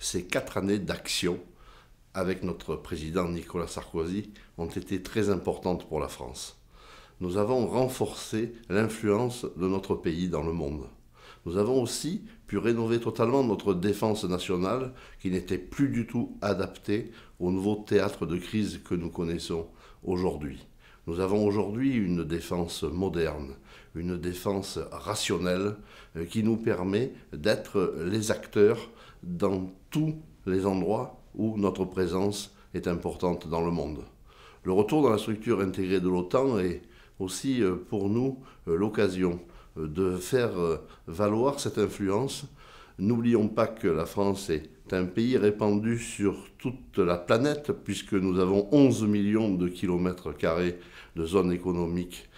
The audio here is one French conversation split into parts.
ces quatre années d'action avec notre président Nicolas Sarkozy ont été très importantes pour la France. Nous avons renforcé l'influence de notre pays dans le monde. Nous avons aussi pu rénover totalement notre défense nationale qui n'était plus du tout adaptée au nouveau théâtre de crise que nous connaissons aujourd'hui. Nous avons aujourd'hui une défense moderne, une défense rationnelle euh, qui nous permet d'être les acteurs dans tous les endroits où notre présence est importante dans le monde. Le retour dans la structure intégrée de l'OTAN est aussi euh, pour nous euh, l'occasion de faire valoir cette influence. N'oublions pas que la France est un pays répandu sur toute la planète, puisque nous avons 11 millions de kilomètres carrés de zones économiques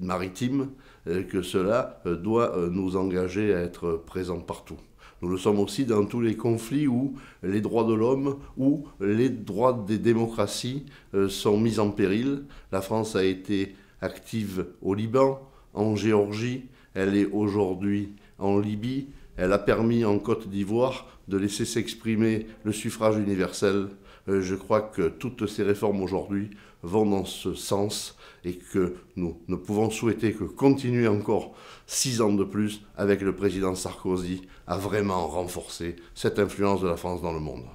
maritime euh, que cela euh, doit euh, nous engager à être présents partout. Nous le sommes aussi dans tous les conflits où les droits de l'homme, ou les droits des démocraties sont mis en péril. La France a été active au Liban, en Géorgie, elle est aujourd'hui en Libye. Elle a permis en Côte d'Ivoire de laisser s'exprimer le suffrage universel euh, je crois que toutes ces réformes aujourd'hui vont dans ce sens et que nous ne pouvons souhaiter que continuer encore six ans de plus avec le président Sarkozy à vraiment renforcer cette influence de la France dans le monde.